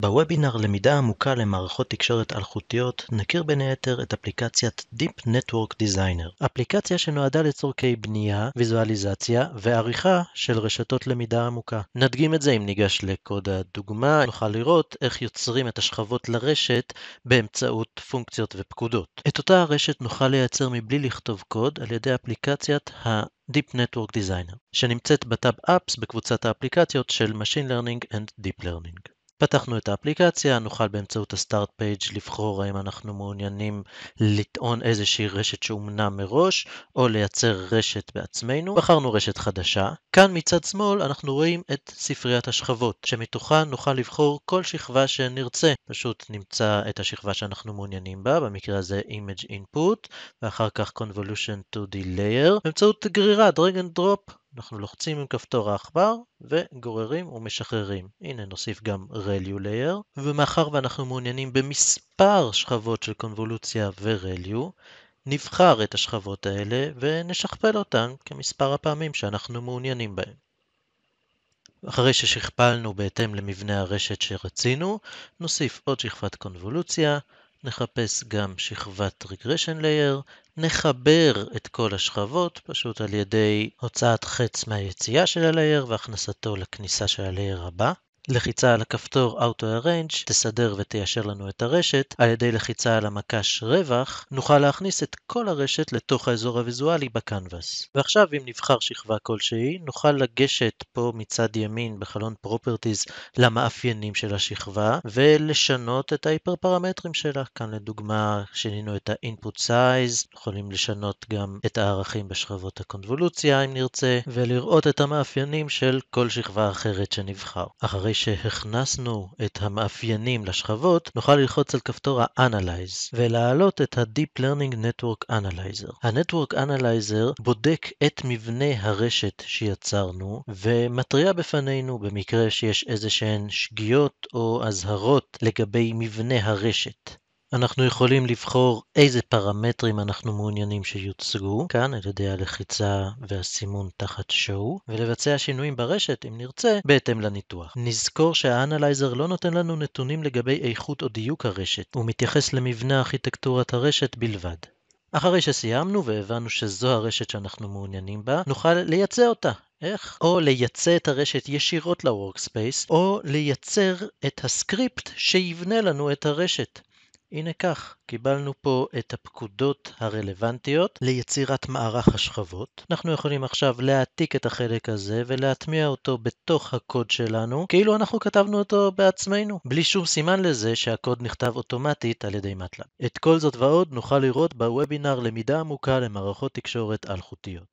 בוובינר למידה עמוקה למערכות תקשורת אלחוטיות נכיר בין היתר את אפליקציית Deep Network Designer, אפליקציה שנועדה לצורכי בנייה, ויזואליזציה ועריכה של רשתות למידה עמוקה. נדגים את זה אם ניגש לקוד הדוגמה, נוכל לראות איך יוצרים את השכבות לרשת באמצעות פונקציות ופקודות. את אותה הרשת נוכל לייצר מבלי לכתוב קוד על ידי אפליקציית ה... Deep Network Designer, שנמצאת בטאב אפס בקבוצת האפליקציות של Machine Learning and Deep Learning. פתחנו את האפליקציה, נוכל באמצעות הסטארט פייג' לבחור האם אנחנו מעוניינים לטעון איזושהי רשת שאומנה מראש, או לייצר רשת בעצמנו. בחרנו רשת חדשה. כאן מצד שמאל אנחנו רואים את ספריית השכבות, שמתוכה נוכל לבחור כל שכבה שנרצה. פשוט נמצא את השכבה שאנחנו מעוניינים בה, במקרה הזה Image Input, ואחר כך Convolution 2D Layer, באמצעות גרירה, drag and drop. אנחנו לוחצים עם כפתור העכבר וגוררים ומשחררים. הנה נוסיף גם רליו לייר, ומאחר ואנחנו מעוניינים במספר שכבות של קונבולוציה ורליו, נבחר את השכבות האלה ונשכפל אותן כמספר הפעמים שאנחנו מעוניינים בהן. אחרי ששכפלנו בהתאם למבנה הרשת שרצינו, נוסיף עוד שכבת קונבולוציה, נחפש גם שכבת regression layer, נחבר את כל השכבות פשוט על ידי הוצאת חץ מהיציאה של הלייר והכנסתו לכניסה של הלייר הבא. לחיצה על הכפתור Auto Arrange תסדר ותיישר לנו את הרשת, על ידי לחיצה על המקש רווח נוכל להכניס את כל הרשת לתוך האזור הוויזואלי בקנבס. ועכשיו אם נבחר שכבה כלשהי, נוכל לגשת פה מצד ימין בחלון Properties למאפיינים של השכבה ולשנות את ההיפר פרמטרים שלה. כאן לדוגמה שינינו את ה-input size, יכולים לשנות גם את הערכים בשכבות הקונבולוציה אם נרצה, ולראות את המאפיינים של כל שכבה אחרת שנבחר. אחרי שהכנסנו את המאפיינים לשכבות, נוכל ללחוץ על כפתור ה-Analyze ולהעלות את ה-Deep Learning Network Analyzer. ה-Network Analyzer בודק את מבנה הרשת שיצרנו ומתריע בפנינו במקרה שיש איזה שהן שגיאות או אזהרות לגבי מבנה הרשת. אנחנו יכולים לבחור איזה פרמטרים אנחנו מעוניינים שיוצגו, כאן על ידי הלחיצה והסימון תחת show, ולבצע שינויים ברשת, אם נרצה, בהתאם לניתוח. נזכור שהאנלייזר לא נותן לנו נתונים לגבי איכות או דיוק הרשת, הוא מתייחס למבנה ארכיטקטורת הרשת בלבד. אחרי שסיימנו והבנו שזו הרשת שאנחנו מעוניינים בה, נוכל לייצא אותה. איך? או לייצא את הרשת ישירות ל-workspace, או לייצר את הסקריפט שיבנה לנו את הרשת. הנה כך, קיבלנו פה את הפקודות הרלוונטיות ליצירת מערך השכבות. אנחנו יכולים עכשיו להעתיק את החלק הזה ולהטמיע אותו בתוך הקוד שלנו, כאילו אנחנו כתבנו אותו בעצמנו, בלי שום סימן לזה שהקוד נכתב אוטומטית על ידי מטלאב. את כל זאת ועוד נוכל לראות בוובינר למידה עמוקה למערכות תקשורת אלחוטיות.